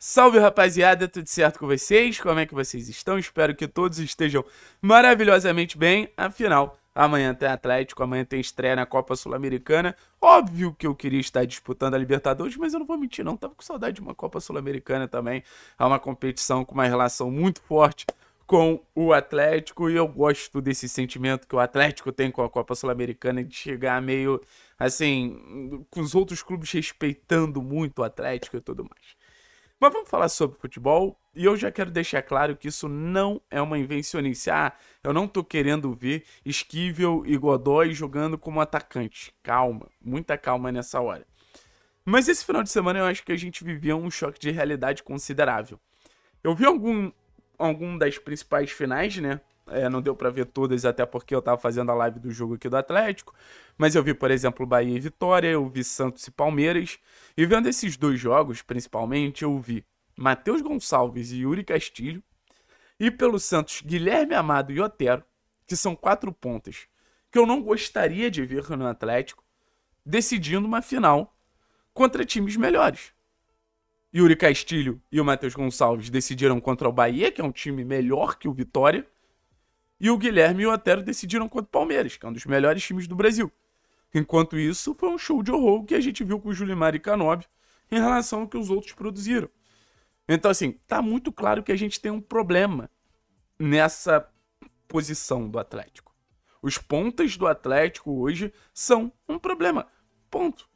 Salve rapaziada, tudo certo com vocês? Como é que vocês estão? Espero que todos estejam maravilhosamente bem. Afinal, amanhã tem Atlético, amanhã tem estreia na Copa Sul-Americana. Óbvio que eu queria estar disputando a Libertadores, mas eu não vou mentir, não. Tava com saudade de uma Copa Sul-Americana também. É uma competição com uma relação muito forte com o Atlético e eu gosto desse sentimento que o Atlético tem com a Copa Sul-Americana de chegar meio assim, com os outros clubes respeitando muito o Atlético e tudo mais. Mas vamos falar sobre futebol e eu já quero deixar claro que isso não é uma invencionice. Ah, eu não tô querendo ver Esquivel e Godoy jogando como atacante. Calma, muita calma nessa hora. Mas esse final de semana eu acho que a gente vivia um choque de realidade considerável. Eu vi algum, algum das principais finais, né? É, não deu para ver todas, até porque eu tava fazendo a live do jogo aqui do Atlético. Mas eu vi, por exemplo, Bahia e Vitória, eu vi Santos e Palmeiras. E vendo esses dois jogos, principalmente, eu vi Matheus Gonçalves e Yuri Castilho. E pelo Santos, Guilherme Amado e Otero, que são quatro pontas que eu não gostaria de ver no Atlético, decidindo uma final contra times melhores. Yuri Castilho e o Matheus Gonçalves decidiram contra o Bahia, que é um time melhor que o Vitória e o Guilherme e o Otero decidiram contra o Palmeiras, que é um dos melhores times do Brasil. Enquanto isso, foi um show de horror que a gente viu com o Julimar e Canobi em relação ao que os outros produziram. Então, assim, tá muito claro que a gente tem um problema nessa posição do Atlético. Os pontas do Atlético hoje são um problema. Ponto.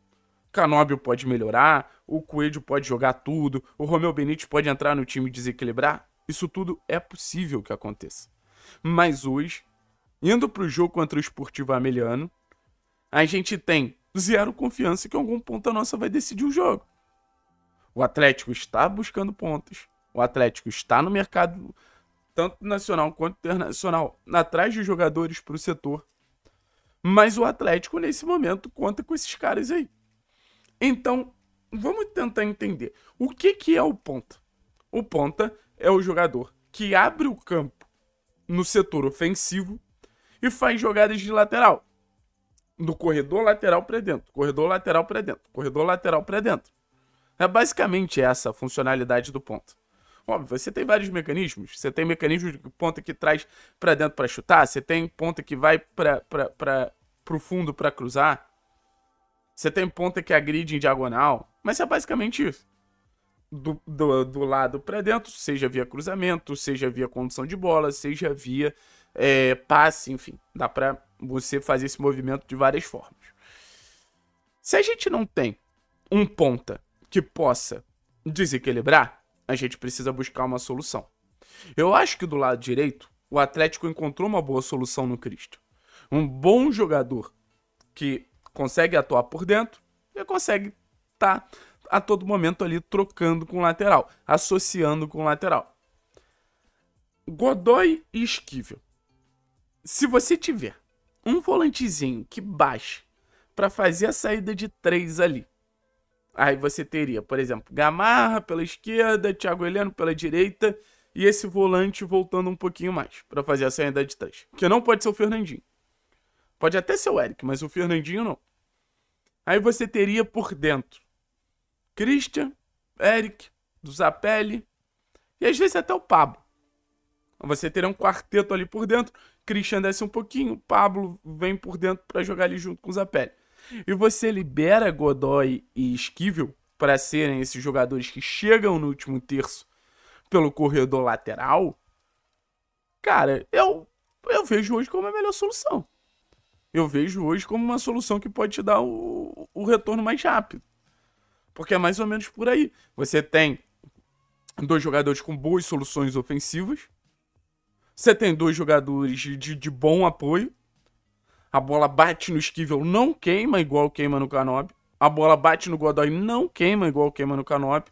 Canóbio pode melhorar, o Coelho pode jogar tudo, o Romeu Benítez pode entrar no time e desequilibrar. Isso tudo é possível que aconteça. Mas hoje, indo para o jogo contra o Esportivo Ameliano, a gente tem zero confiança que em algum ponto a nossa vai decidir o jogo. O Atlético está buscando pontos. O Atlético está no mercado, tanto nacional quanto internacional, atrás de jogadores para o setor. Mas o Atlético, nesse momento, conta com esses caras aí. Então, vamos tentar entender. O que, que é o ponta? O ponta é o jogador que abre o campo no setor ofensivo e faz jogadas de lateral. Do corredor lateral para dentro, corredor lateral para dentro, corredor lateral para dentro. É basicamente essa a funcionalidade do ponto. Óbvio, você tem vários mecanismos. Você tem mecanismo de ponta que traz para dentro para chutar, você tem ponta que vai para o fundo para cruzar, você tem ponta que agride em diagonal, mas é basicamente isso do, do, do lado para dentro, seja via cruzamento, seja via condução de bola, seja via é, passe, enfim. Dá para você fazer esse movimento de várias formas. Se a gente não tem um ponta que possa desequilibrar, a gente precisa buscar uma solução. Eu acho que do lado direito, o Atlético encontrou uma boa solução no Cristo. Um bom jogador que consegue atuar por dentro e consegue estar tá a todo momento ali trocando com o lateral, associando com o lateral. Godoy e Esquivel. Se você tiver um volantezinho que baixe para fazer a saída de três ali, aí você teria, por exemplo, Gamarra pela esquerda, Thiago Heleno pela direita e esse volante voltando um pouquinho mais para fazer a saída de três. Que não pode ser o Fernandinho. Pode até ser o Eric, mas o Fernandinho não. Aí você teria por dentro Christian, Eric, do e às vezes até o Pablo. Você terá um quarteto ali por dentro. Christian desce um pouquinho, Pablo vem por dentro para jogar ali junto com o Zapelli. E você libera Godoy e Esquivel para serem esses jogadores que chegam no último terço pelo corredor lateral. Cara, eu eu vejo hoje como a melhor solução. Eu vejo hoje como uma solução que pode te dar o, o retorno mais rápido. Porque é mais ou menos por aí. Você tem dois jogadores com boas soluções ofensivas. Você tem dois jogadores de, de bom apoio. A bola bate no esquivel, não queima igual queima no Canop. A bola bate no Godoy, não queima igual queima no Canop.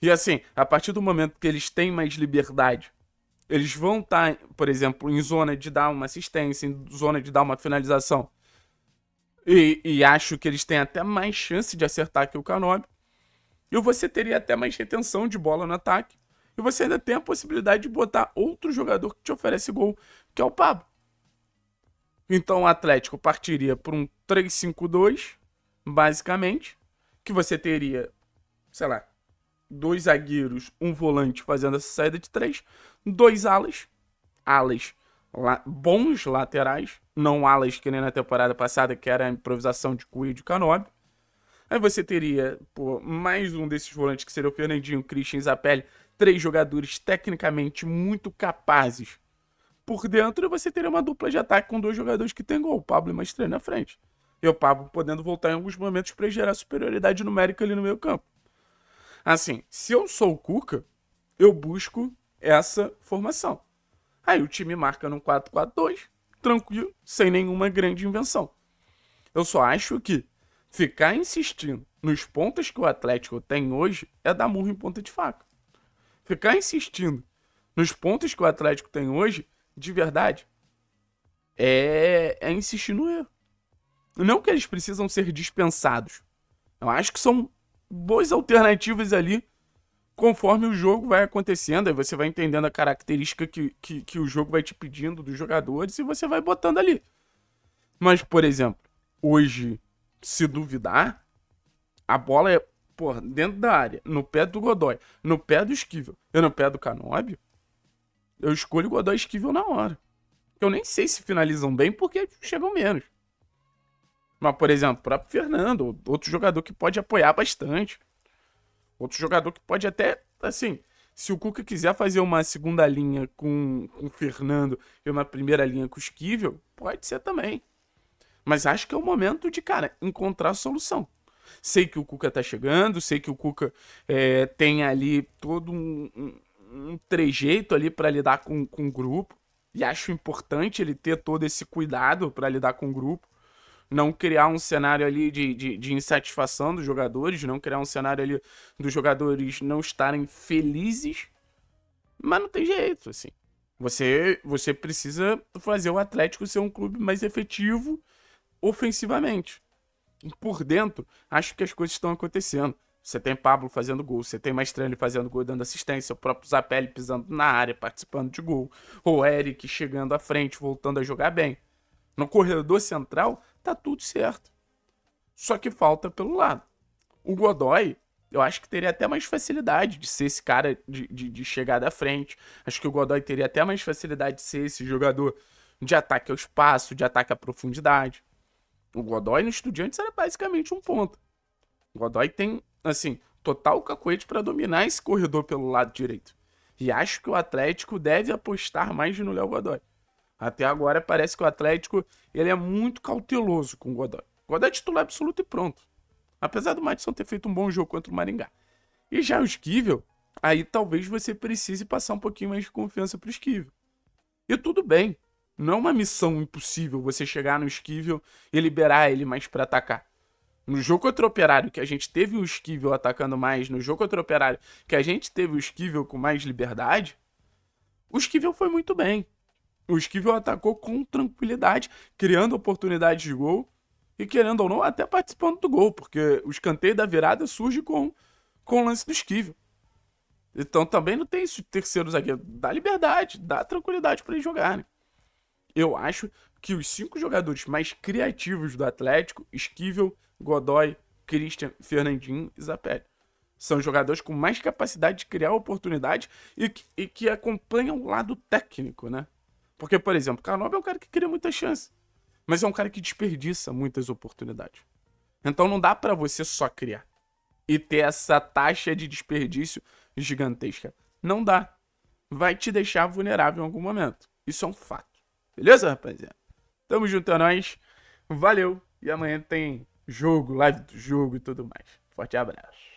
E assim, a partir do momento que eles têm mais liberdade, eles vão estar, tá, por exemplo, em zona de dar uma assistência, em zona de dar uma finalização. E, e, acho que eles têm até mais chance de acertar que o Canóbio. E você teria até mais retenção de bola no ataque. E você ainda tem a possibilidade de botar outro jogador que te oferece gol, que é o Pablo. Então o Atlético partiria por um 3-5-2, basicamente, que você teria, sei lá, dois zagueiros, um volante fazendo essa saída de três, dois alas, alas la bons laterais, não alas que nem na temporada passada, que era a improvisação de Cunha e de Canob. Aí você teria pô, mais um desses volantes, que seria o Fernandinho, o Christian Zapelli, três jogadores tecnicamente muito capazes por dentro, e você teria uma dupla de ataque com dois jogadores que tem gol, o Pablo e Mastrei na frente. E o Pablo podendo voltar em alguns momentos para gerar superioridade numérica ali no meio campo. Assim, se eu sou o Cuca, eu busco essa formação. Aí o time marca no 4-4-2, tranquilo, sem nenhuma grande invenção. Eu só acho que ficar insistindo nos pontos que o Atlético tem hoje é dar murro em ponta de faca. Ficar insistindo nos pontos que o Atlético tem hoje, de verdade, é, é insistir no erro. Não que eles precisam ser dispensados. Eu acho que são boas alternativas ali conforme o jogo vai acontecendo, aí você vai entendendo a característica que, que, que o jogo vai te pedindo dos jogadores e você vai botando ali. Mas, por exemplo, hoje, se duvidar, a bola é porra, dentro da área, no pé do Godoy, no pé do Esquivel e no pé do Canóbio, eu escolho o Godoy e Esquivel na hora. Eu nem sei se finalizam bem porque chegam menos. Mas, por exemplo, o próprio Fernando, outro jogador que pode apoiar bastante. Outro jogador que pode até, assim, se o Cuca quiser fazer uma segunda linha com, com o Fernando e uma primeira linha com o Esquivel, pode ser também. Mas acho que é o momento de, cara, encontrar a solução. Sei que o Cuca tá chegando, sei que o Cuca é, tem ali todo um, um, um trejeito ali para lidar com, com o grupo. E acho importante ele ter todo esse cuidado para lidar com o grupo não criar um cenário ali de, de, de, insatisfação dos jogadores, não criar um cenário ali dos jogadores não estarem felizes. Mas não tem jeito, assim. Você, você precisa fazer o Atlético ser um clube mais efetivo ofensivamente. por dentro, acho que as coisas estão acontecendo. Você tem Pablo fazendo gol, você tem Mastrani fazendo gol, dando assistência, o próprio Zapelli pisando na área, participando de gol, o Eric chegando à frente, voltando a jogar bem. No corredor central, tá tudo certo. Só que falta pelo lado. O Godoy, eu acho que teria até mais facilidade de ser esse cara de, de, de chegar da frente. Acho que o Godoy teria até mais facilidade de ser esse jogador de ataque ao espaço, de ataque à profundidade. O Godoy no Estudiantes era basicamente um ponto. O Godoy tem, assim, total cacoete para dominar esse corredor pelo lado direito. E acho que o Atlético deve apostar mais no Léo Godoy. Até agora parece que o Atlético ele é muito cauteloso com o Godoy. Godoy é titular absoluto e pronto. Apesar do Madison ter feito um bom jogo contra o Maringá. E já o Esquivel, aí talvez você precise passar um pouquinho mais de confiança para o Esquivel. E tudo bem. Não é uma missão impossível você chegar no Esquivel e liberar ele mais para atacar. No jogo contra o Operário, que a gente teve o Esquivel atacando mais, no jogo contra o Operário, que a gente teve o Esquivel com mais liberdade, o Esquivel foi muito bem. O Esquivel atacou com tranquilidade, criando oportunidades de gol e, querendo ou não, até participando do gol, porque o escanteio da virada surge com, com o lance do Esquivel. Então também não tem isso de terceiro zagueiro. Dá liberdade, dá tranquilidade para eles jogarem. Né? Eu acho que os cinco jogadores mais criativos do Atlético, Esquivel, Godoy, Christian, Fernandinho e Zapelli, são jogadores com mais capacidade de criar oportunidade e que, e que acompanham o lado técnico, né? Porque, por exemplo, Carnob é um cara que cria muita chance, mas é um cara que desperdiça muitas oportunidades. Então não dá para você só criar e ter essa taxa de desperdício gigantesca. Não dá. Vai te deixar vulnerável em algum momento. Isso é um fato. Beleza, rapaziada? Tamo junto a é nós. Valeu. E amanhã tem jogo, live do jogo e tudo mais. Forte abraço.